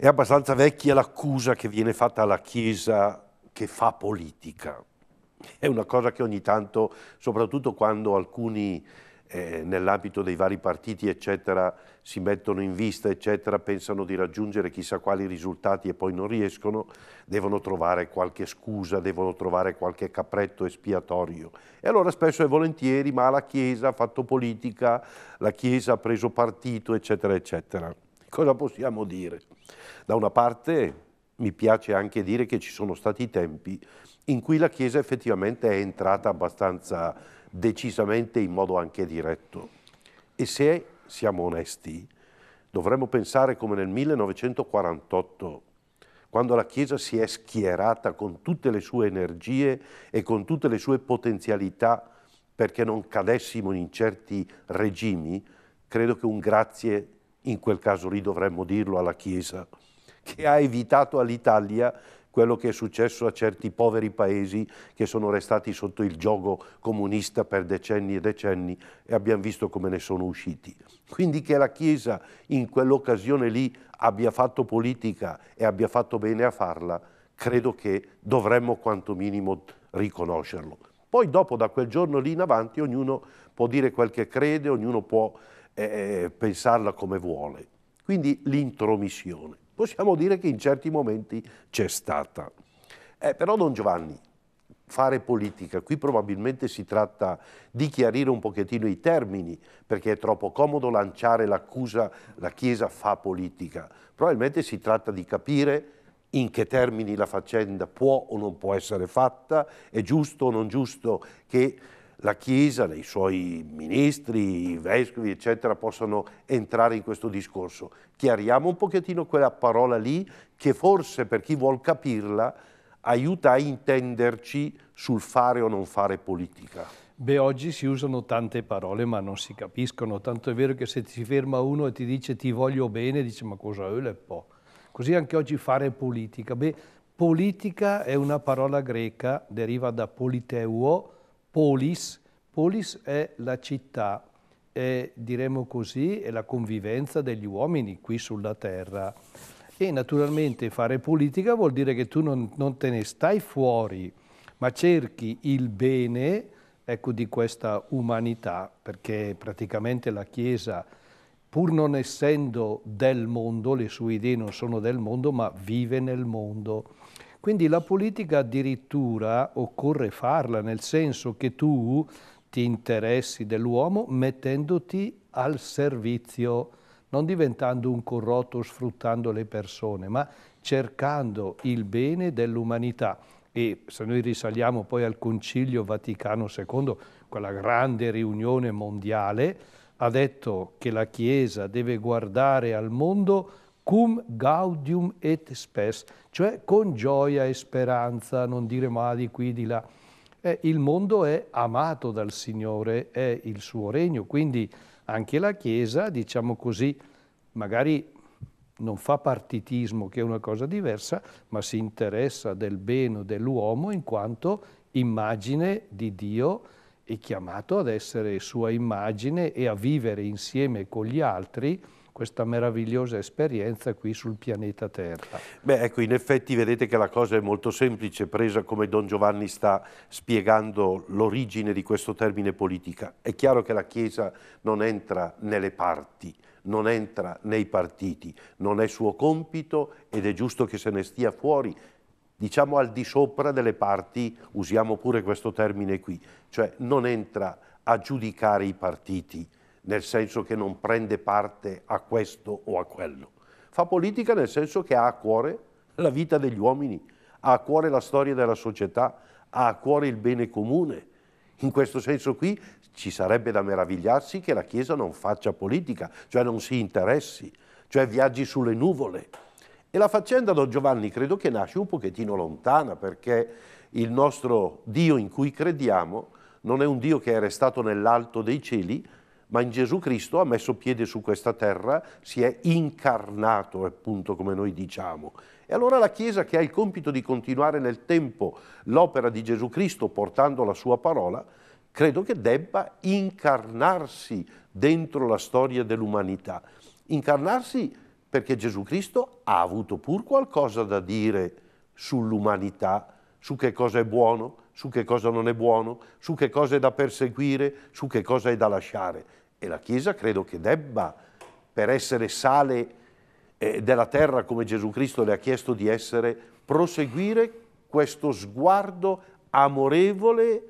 È abbastanza vecchia l'accusa che viene fatta alla Chiesa che fa politica. È una cosa che ogni tanto, soprattutto quando alcuni eh, nell'ambito dei vari partiti, eccetera, si mettono in vista, eccetera, pensano di raggiungere chissà quali risultati e poi non riescono, devono trovare qualche scusa, devono trovare qualche capretto espiatorio. E allora spesso e volentieri, ma la Chiesa ha fatto politica, la Chiesa ha preso partito, eccetera, eccetera. Cosa possiamo dire? Da una parte mi piace anche dire che ci sono stati tempi in cui la Chiesa effettivamente è entrata abbastanza decisamente in modo anche diretto. E se siamo onesti, dovremmo pensare come nel 1948, quando la Chiesa si è schierata con tutte le sue energie e con tutte le sue potenzialità perché non cadessimo in certi regimi, credo che un grazie in quel caso lì dovremmo dirlo alla Chiesa, che ha evitato all'Italia quello che è successo a certi poveri paesi che sono restati sotto il gioco comunista per decenni e decenni e abbiamo visto come ne sono usciti. Quindi che la Chiesa in quell'occasione lì abbia fatto politica e abbia fatto bene a farla, credo che dovremmo quanto minimo riconoscerlo. Poi dopo, da quel giorno lì in avanti, ognuno può dire quel che crede, ognuno può eh, pensarla come vuole. Quindi l'intromissione. Possiamo dire che in certi momenti c'è stata. Eh, però Don Giovanni, fare politica, qui probabilmente si tratta di chiarire un pochettino i termini, perché è troppo comodo lanciare l'accusa la Chiesa fa politica. Probabilmente si tratta di capire in che termini la faccenda può o non può essere fatta, è giusto o non giusto che la Chiesa, i suoi ministri, i vescovi, eccetera, possano entrare in questo discorso. Chiariamo un pochettino quella parola lì che forse per chi vuol capirla aiuta a intenderci sul fare o non fare politica. Beh, oggi si usano tante parole ma non si capiscono, tanto è vero che se ti ferma uno e ti dice ti voglio bene, dice ma cosa è un po'. Così anche oggi fare politica. Beh, politica è una parola greca, deriva da politeuo, polis, polis è la città, è, diremmo così, è la convivenza degli uomini qui sulla terra. E naturalmente fare politica vuol dire che tu non, non te ne stai fuori, ma cerchi il bene ecco, di questa umanità, perché praticamente la Chiesa, pur non essendo del mondo, le sue idee non sono del mondo, ma vive nel mondo. Quindi la politica addirittura occorre farla, nel senso che tu ti interessi dell'uomo mettendoti al servizio, non diventando un corrotto sfruttando le persone, ma cercando il bene dell'umanità. E se noi risaliamo poi al Concilio Vaticano II, quella grande riunione mondiale, ha detto che la Chiesa deve guardare al mondo cum gaudium et spes, cioè con gioia e speranza, non dire mai di qui, di là. Eh, il mondo è amato dal Signore, è il suo regno, quindi anche la Chiesa, diciamo così, magari non fa partitismo, che è una cosa diversa, ma si interessa del bene dell'uomo in quanto immagine di Dio e chiamato ad essere sua immagine e a vivere insieme con gli altri questa meravigliosa esperienza qui sul pianeta Terra. Beh, ecco, in effetti vedete che la cosa è molto semplice, presa come Don Giovanni sta spiegando l'origine di questo termine politica. È chiaro che la Chiesa non entra nelle parti, non entra nei partiti, non è suo compito ed è giusto che se ne stia fuori, diciamo al di sopra delle parti, usiamo pure questo termine qui, cioè non entra a giudicare i partiti, nel senso che non prende parte a questo o a quello. Fa politica nel senso che ha a cuore la vita degli uomini, ha a cuore la storia della società, ha a cuore il bene comune. In questo senso qui ci sarebbe da meravigliarsi che la Chiesa non faccia politica, cioè non si interessi, cioè viaggi sulle nuvole. E la faccenda, Don Giovanni, credo che nasce un pochettino lontana, perché il nostro Dio in cui crediamo non è un Dio che è restato nell'alto dei cieli, ma in Gesù Cristo ha messo piede su questa terra, si è incarnato appunto come noi diciamo. E allora la Chiesa che ha il compito di continuare nel tempo l'opera di Gesù Cristo portando la sua parola, credo che debba incarnarsi dentro la storia dell'umanità. Incarnarsi perché Gesù Cristo ha avuto pur qualcosa da dire sull'umanità, su che cosa è buono, su che cosa non è buono, su che cosa è da perseguire, su che cosa è da lasciare. E la Chiesa credo che debba, per essere sale eh, della terra come Gesù Cristo le ha chiesto di essere, proseguire questo sguardo amorevole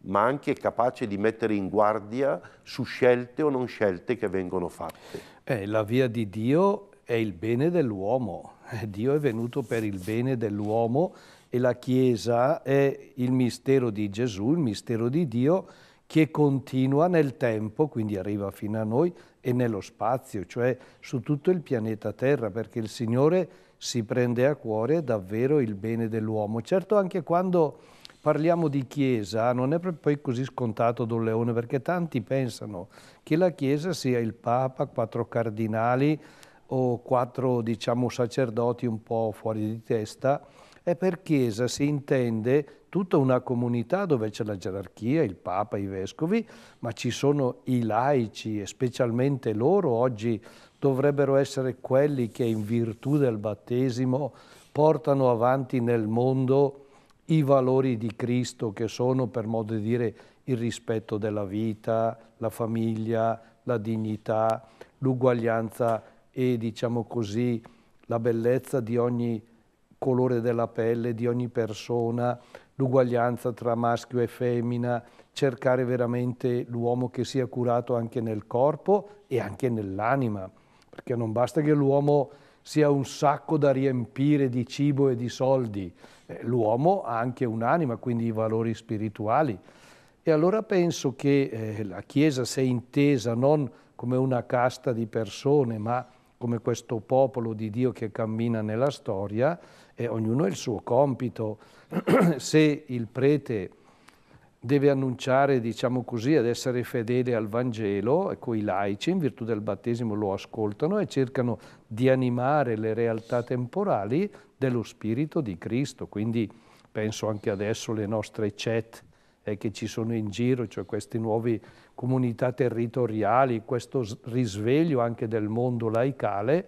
ma anche capace di mettere in guardia su scelte o non scelte che vengono fatte. Eh, la via di Dio è il bene dell'uomo, eh, Dio è venuto per il bene dell'uomo e la Chiesa è il mistero di Gesù, il mistero di Dio che continua nel tempo, quindi arriva fino a noi, e nello spazio, cioè su tutto il pianeta Terra, perché il Signore si prende a cuore davvero il bene dell'uomo. Certo anche quando parliamo di Chiesa non è poi così scontato Don Leone, perché tanti pensano che la Chiesa sia il Papa, quattro cardinali o quattro diciamo, sacerdoti un po' fuori di testa, è per Chiesa si intende tutta una comunità dove c'è la gerarchia, il Papa, i Vescovi, ma ci sono i laici e specialmente loro oggi dovrebbero essere quelli che in virtù del battesimo portano avanti nel mondo i valori di Cristo che sono, per modo di dire, il rispetto della vita, la famiglia, la dignità, l'uguaglianza e, diciamo così, la bellezza di ogni colore della pelle, di ogni persona, l'uguaglianza tra maschio e femmina, cercare veramente l'uomo che sia curato anche nel corpo e anche nell'anima, perché non basta che l'uomo sia un sacco da riempire di cibo e di soldi, eh, l'uomo ha anche un'anima, quindi i valori spirituali. E allora penso che eh, la Chiesa sia intesa non come una casta di persone, ma come questo popolo di Dio che cammina nella storia eh, ognuno ha il suo compito. Se il prete deve annunciare, diciamo così, ad essere fedele al Vangelo, ecco i laici in virtù del battesimo lo ascoltano e cercano di animare le realtà temporali dello Spirito di Cristo. Quindi penso anche adesso alle nostre chat eh, che ci sono in giro, cioè queste nuove comunità territoriali, questo risveglio anche del mondo laicale,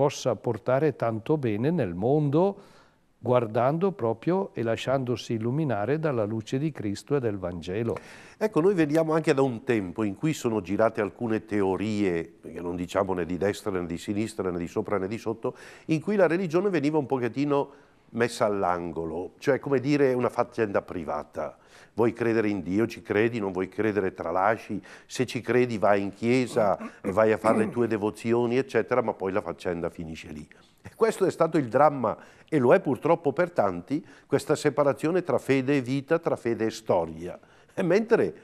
possa portare tanto bene nel mondo guardando proprio e lasciandosi illuminare dalla luce di Cristo e del Vangelo. Ecco, noi veniamo anche da un tempo in cui sono girate alcune teorie, che non diciamo né di destra né di sinistra né di sopra né di sotto, in cui la religione veniva un pochettino messa all'angolo, cioè come dire una faccenda privata. Vuoi credere in Dio, ci credi, non vuoi credere, tralasci, se ci credi vai in chiesa, vai a fare le tue devozioni, eccetera, ma poi la faccenda finisce lì. E questo è stato il dramma, e lo è purtroppo per tanti, questa separazione tra fede e vita, tra fede e storia. E mentre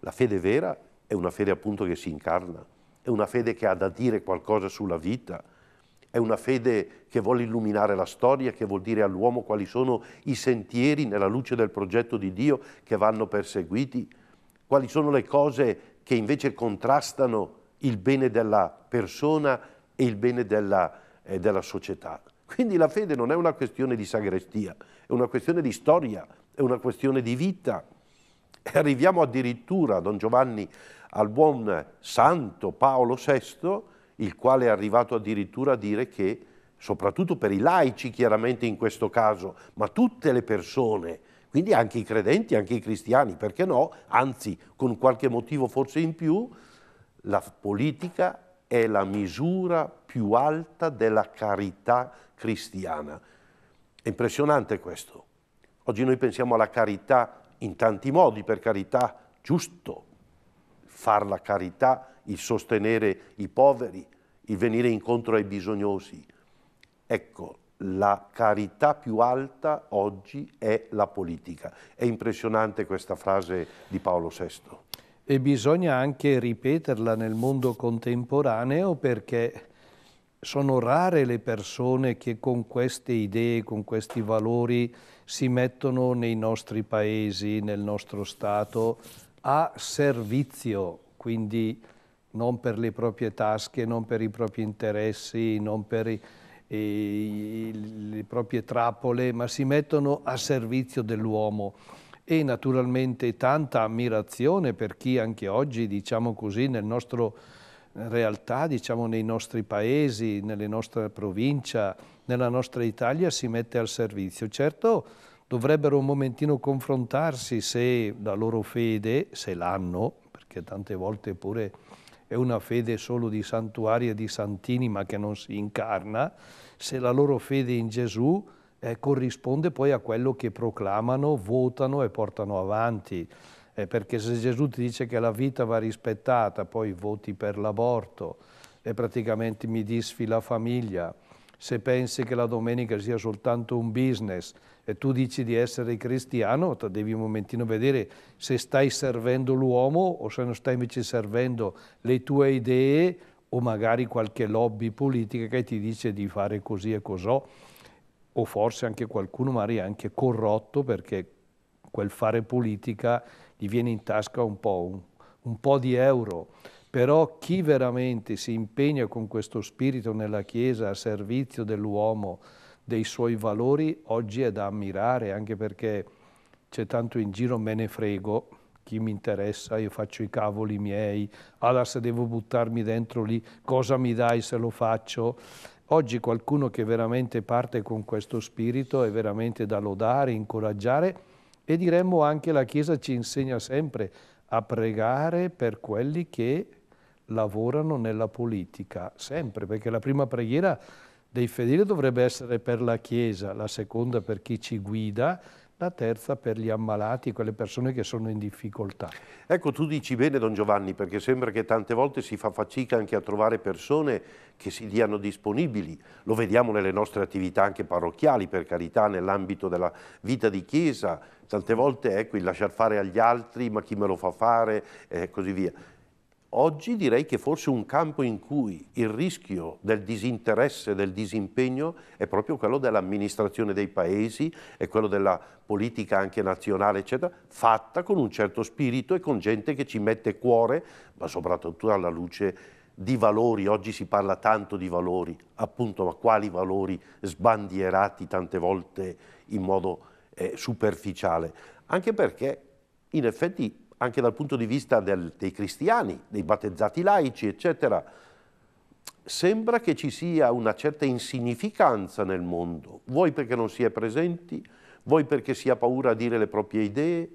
la fede vera è una fede appunto che si incarna, è una fede che ha da dire qualcosa sulla vita, è una fede che vuole illuminare la storia, che vuol dire all'uomo quali sono i sentieri nella luce del progetto di Dio che vanno perseguiti, quali sono le cose che invece contrastano il bene della persona e il bene della, eh, della società. Quindi la fede non è una questione di sagrestia, è una questione di storia, è una questione di vita. E arriviamo addirittura, Don Giovanni, al buon santo Paolo VI, il quale è arrivato addirittura a dire che, soprattutto per i laici chiaramente in questo caso, ma tutte le persone, quindi anche i credenti, anche i cristiani, perché no, anzi con qualche motivo forse in più, la politica è la misura più alta della carità cristiana. È impressionante questo. Oggi noi pensiamo alla carità in tanti modi, per carità giusto, far la carità il sostenere i poveri, il venire incontro ai bisognosi. Ecco, la carità più alta oggi è la politica. È impressionante questa frase di Paolo VI. E bisogna anche ripeterla nel mondo contemporaneo perché sono rare le persone che con queste idee, con questi valori si mettono nei nostri paesi, nel nostro Stato, a servizio, quindi non per le proprie tasche, non per i propri interessi, non per i, i, le proprie trappole, ma si mettono a servizio dell'uomo e naturalmente tanta ammirazione per chi anche oggi, diciamo così, nel nostro eh, realtà, diciamo nei nostri paesi, nelle nostre province, nella nostra Italia si mette al servizio. Certo dovrebbero un momentino confrontarsi se la loro fede, se l'hanno, perché tante volte pure è una fede solo di santuari e di santini ma che non si incarna, se la loro fede in Gesù eh, corrisponde poi a quello che proclamano, votano e portano avanti. Eh, perché se Gesù ti dice che la vita va rispettata, poi voti per l'aborto e praticamente mi disfi la famiglia, se pensi che la domenica sia soltanto un business, e tu dici di essere cristiano, devi un momentino vedere se stai servendo l'uomo o se non stai invece servendo le tue idee o magari qualche lobby politica che ti dice di fare così e cos'ho, o forse anche qualcuno magari anche corrotto perché quel fare politica gli viene in tasca un po', un, un po' di euro. Però chi veramente si impegna con questo spirito nella Chiesa a servizio dell'uomo, dei suoi valori oggi è da ammirare, anche perché c'è tanto in giro me ne frego, chi mi interessa, io faccio i cavoli miei, allora se devo buttarmi dentro lì, cosa mi dai se lo faccio? Oggi qualcuno che veramente parte con questo spirito è veramente da lodare, incoraggiare e diremmo anche la Chiesa ci insegna sempre a pregare per quelli che lavorano nella politica, sempre, perché la prima preghiera dei fedeli dovrebbe essere per la Chiesa, la seconda per chi ci guida, la terza per gli ammalati, quelle persone che sono in difficoltà. Ecco, tu dici bene Don Giovanni, perché sembra che tante volte si fa fatica anche a trovare persone che si diano disponibili. Lo vediamo nelle nostre attività anche parrocchiali, per carità, nell'ambito della vita di chiesa. Tante volte, ecco, il lasciar fare agli altri, ma chi me lo fa fare, e eh, così via. Oggi direi che forse un campo in cui il rischio del disinteresse, del disimpegno è proprio quello dell'amministrazione dei paesi, è quello della politica anche nazionale, eccetera, fatta con un certo spirito e con gente che ci mette cuore, ma soprattutto alla luce di valori. Oggi si parla tanto di valori, appunto, ma quali valori sbandierati tante volte in modo eh, superficiale? Anche perché in effetti anche dal punto di vista del, dei cristiani, dei battezzati laici, eccetera, sembra che ci sia una certa insignificanza nel mondo, vuoi perché non si è presenti, vuoi perché si ha paura a dire le proprie idee,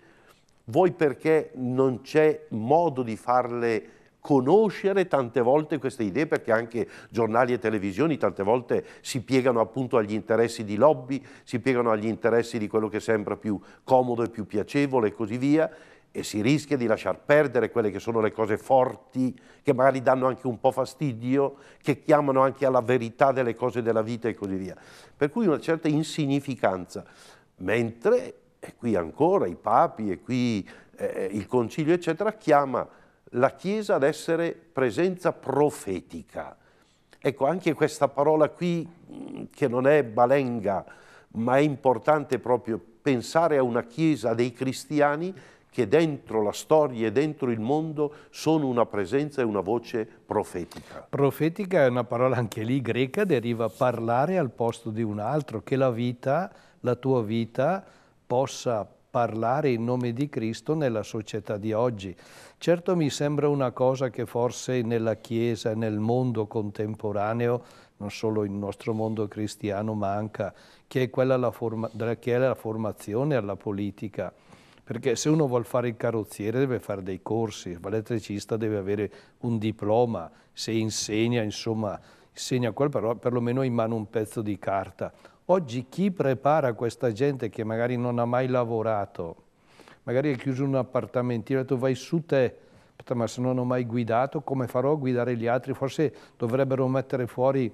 vuoi perché non c'è modo di farle conoscere tante volte queste idee, perché anche giornali e televisioni tante volte si piegano appunto agli interessi di lobby, si piegano agli interessi di quello che sembra più comodo e più piacevole e così via, e si rischia di lasciar perdere quelle che sono le cose forti, che magari danno anche un po' fastidio, che chiamano anche alla verità delle cose della vita e così via. Per cui una certa insignificanza. Mentre, e qui ancora i papi, e qui eh, eh il concilio, eccetera, chiama la Chiesa ad essere presenza profetica. Ecco, anche questa parola qui, mm, che non è balenga, ma è importante proprio pensare a una Chiesa dei cristiani che dentro la storia e dentro il mondo sono una presenza e una voce profetica. Profetica è una parola anche lì greca, deriva parlare al posto di un altro, che la vita, la tua vita, possa parlare in nome di Cristo nella società di oggi. Certo mi sembra una cosa che forse nella Chiesa, e nel mondo contemporaneo, non solo il nostro mondo cristiano manca, che è quella la forma, che è la formazione alla politica perché se uno vuole fare il carrozziere deve fare dei corsi, l'elettricista deve avere un diploma, se insegna, insomma, insegna quello, però perlomeno in mano un pezzo di carta. Oggi chi prepara questa gente che magari non ha mai lavorato, magari è chiuso un appartamentino, ha detto vai su te, ma se non ho mai guidato, come farò a guidare gli altri? Forse dovrebbero mettere fuori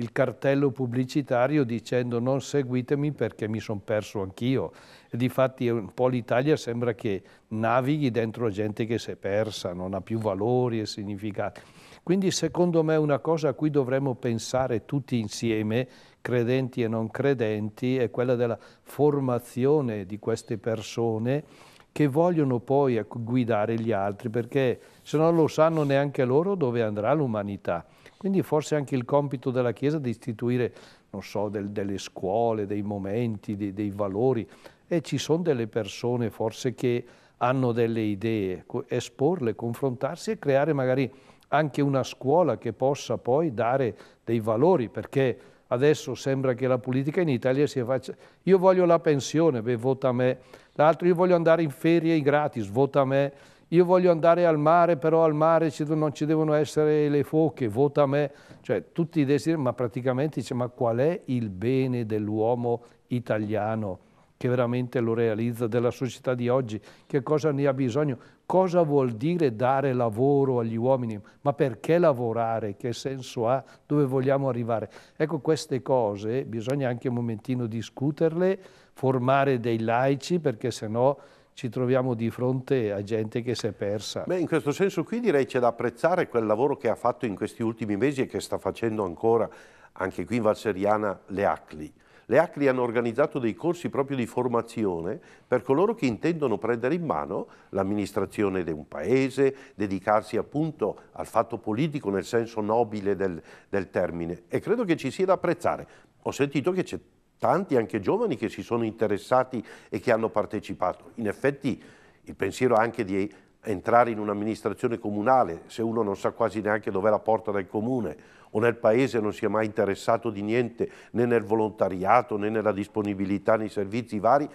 il cartello pubblicitario dicendo non seguitemi perché mi sono perso anch'io. E difatti eh, un po' l'Italia sembra che navighi dentro gente che si è persa, non ha più valori e significati. Quindi secondo me una cosa a cui dovremmo pensare tutti insieme, credenti e non credenti, è quella della formazione di queste persone che vogliono poi ecco, guidare gli altri, perché se non lo sanno neanche loro dove andrà l'umanità. Quindi forse anche il compito della Chiesa di istituire, non so, del, delle scuole, dei momenti, dei, dei valori. E ci sono delle persone forse che hanno delle idee, esporle, confrontarsi e creare magari anche una scuola che possa poi dare dei valori, perché adesso sembra che la politica in Italia si faccia, io voglio la pensione, beh, vota me, l'altro io voglio andare in ferie gratis, vota a me, io voglio andare al mare, però al mare non ci devono essere le foche, vota a me. Cioè tutti i desideri, ma praticamente dice, ma qual è il bene dell'uomo italiano che veramente lo realizza, della società di oggi? Che cosa ne ha bisogno? Cosa vuol dire dare lavoro agli uomini? Ma perché lavorare? Che senso ha? Dove vogliamo arrivare? Ecco, queste cose bisogna anche un momentino discuterle, formare dei laici, perché sennò ci troviamo di fronte a gente che si è persa. Beh, in questo senso qui direi c'è da apprezzare quel lavoro che ha fatto in questi ultimi mesi e che sta facendo ancora anche qui in Valseriana le ACLI. Le ACLI hanno organizzato dei corsi proprio di formazione per coloro che intendono prendere in mano l'amministrazione di un paese, dedicarsi appunto al fatto politico nel senso nobile del, del termine e credo che ci sia da apprezzare. Ho sentito che c'è tanti anche giovani che si sono interessati e che hanno partecipato. In effetti il pensiero anche di entrare in un'amministrazione comunale, se uno non sa quasi neanche dov'è la porta del comune o nel paese non si è mai interessato di niente né nel volontariato né nella disponibilità nei servizi vari,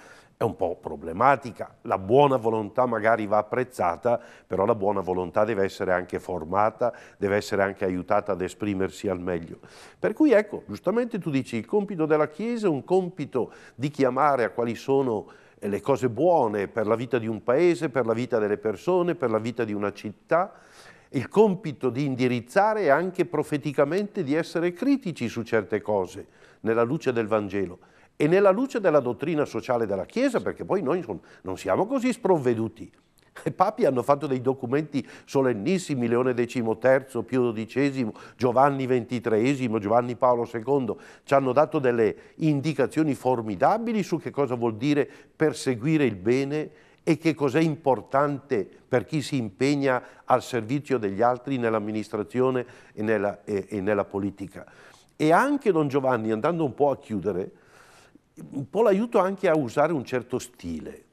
è un po' problematica, la buona volontà magari va apprezzata, però la buona volontà deve essere anche formata, deve essere anche aiutata ad esprimersi al meglio. Per cui ecco, giustamente tu dici, il compito della Chiesa è un compito di chiamare a quali sono eh, le cose buone per la vita di un paese, per la vita delle persone, per la vita di una città, il compito di indirizzare e anche profeticamente di essere critici su certe cose, nella luce del Vangelo e nella luce della dottrina sociale della Chiesa, perché poi noi non siamo così sprovveduti. I papi hanno fatto dei documenti solennissimi, Leone XIII, Pio XII, Giovanni XXIII, Giovanni Paolo II, ci hanno dato delle indicazioni formidabili su che cosa vuol dire perseguire il bene e che cos'è importante per chi si impegna al servizio degli altri nell'amministrazione e, e, e nella politica. E anche Don Giovanni, andando un po' a chiudere, un po' l'aiuto anche a usare un certo stile,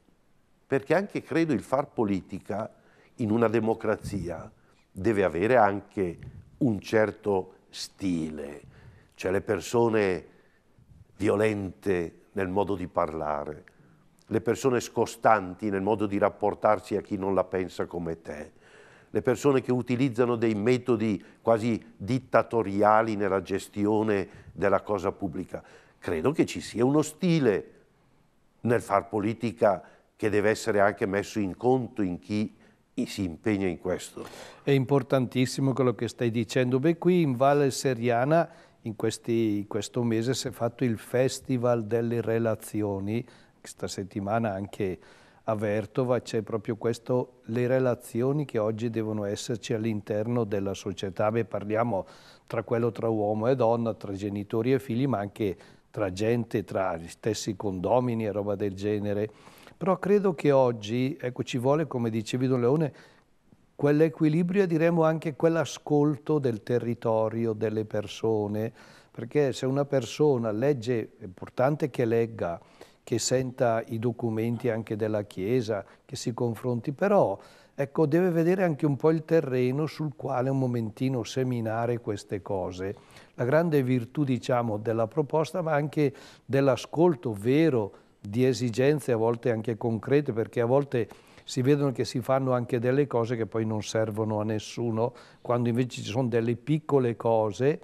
perché anche credo il far politica in una democrazia deve avere anche un certo stile, cioè le persone violente nel modo di parlare, le persone scostanti nel modo di rapportarsi a chi non la pensa come te, le persone che utilizzano dei metodi quasi dittatoriali nella gestione della cosa pubblica credo che ci sia uno stile nel far politica che deve essere anche messo in conto in chi si impegna in questo. È importantissimo quello che stai dicendo. Beh, qui in Valle Seriana in, questi, in questo mese si è fatto il Festival delle Relazioni, questa settimana anche a Vertova c'è proprio questo, le relazioni che oggi devono esserci all'interno della società. Beh, parliamo tra quello tra uomo e donna, tra genitori e figli, ma anche tra gente, tra gli stessi condomini e roba del genere. Però credo che oggi ecco, ci vuole, come dicevi Don Leone, quell'equilibrio e diremmo anche quell'ascolto del territorio, delle persone, perché se una persona legge, è importante che legga, che senta i documenti anche della Chiesa, che si confronti, però Ecco, deve vedere anche un po' il terreno sul quale un momentino seminare queste cose. La grande virtù, diciamo, della proposta, ma anche dell'ascolto vero di esigenze, a volte anche concrete, perché a volte si vedono che si fanno anche delle cose che poi non servono a nessuno, quando invece ci sono delle piccole cose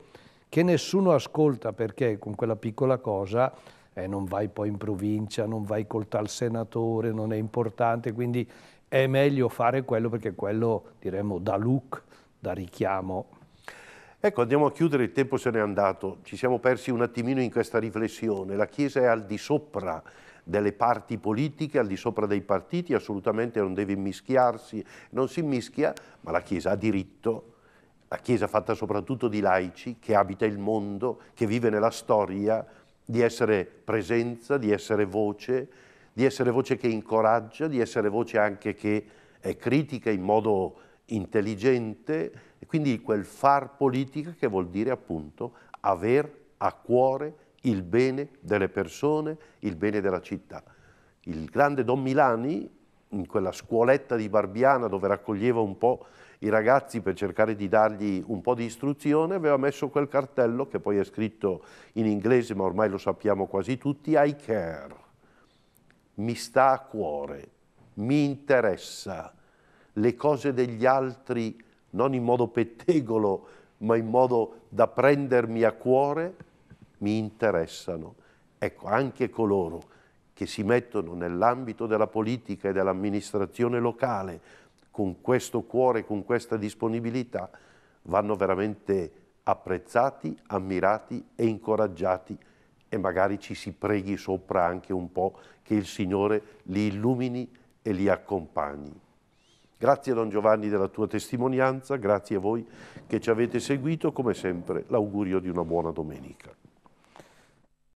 che nessuno ascolta perché con quella piccola cosa eh, non vai poi in provincia, non vai col tal senatore, non è importante, quindi è meglio fare quello perché quello, diremmo, da look, da richiamo. Ecco, andiamo a chiudere, il tempo se n'è andato, ci siamo persi un attimino in questa riflessione, la Chiesa è al di sopra delle parti politiche, al di sopra dei partiti, assolutamente non deve mischiarsi, non si mischia, ma la Chiesa ha diritto, la Chiesa fatta soprattutto di laici, che abita il mondo, che vive nella storia, di essere presenza, di essere voce, di essere voce che incoraggia, di essere voce anche che è critica in modo intelligente, e quindi quel far politica che vuol dire appunto aver a cuore il bene delle persone, il bene della città. Il grande Don Milani, in quella scuoletta di Barbiana dove raccoglieva un po' i ragazzi per cercare di dargli un po' di istruzione, aveva messo quel cartello che poi è scritto in inglese, ma ormai lo sappiamo quasi tutti, I care mi sta a cuore, mi interessa le cose degli altri non in modo pettegolo, ma in modo da prendermi a cuore, mi interessano. Ecco, anche coloro che si mettono nell'ambito della politica e dell'amministrazione locale con questo cuore, con questa disponibilità, vanno veramente apprezzati, ammirati e incoraggiati e magari ci si preghi sopra anche un po' che il Signore li illumini e li accompagni. Grazie Don Giovanni della tua testimonianza, grazie a voi che ci avete seguito, come sempre l'augurio di una buona domenica.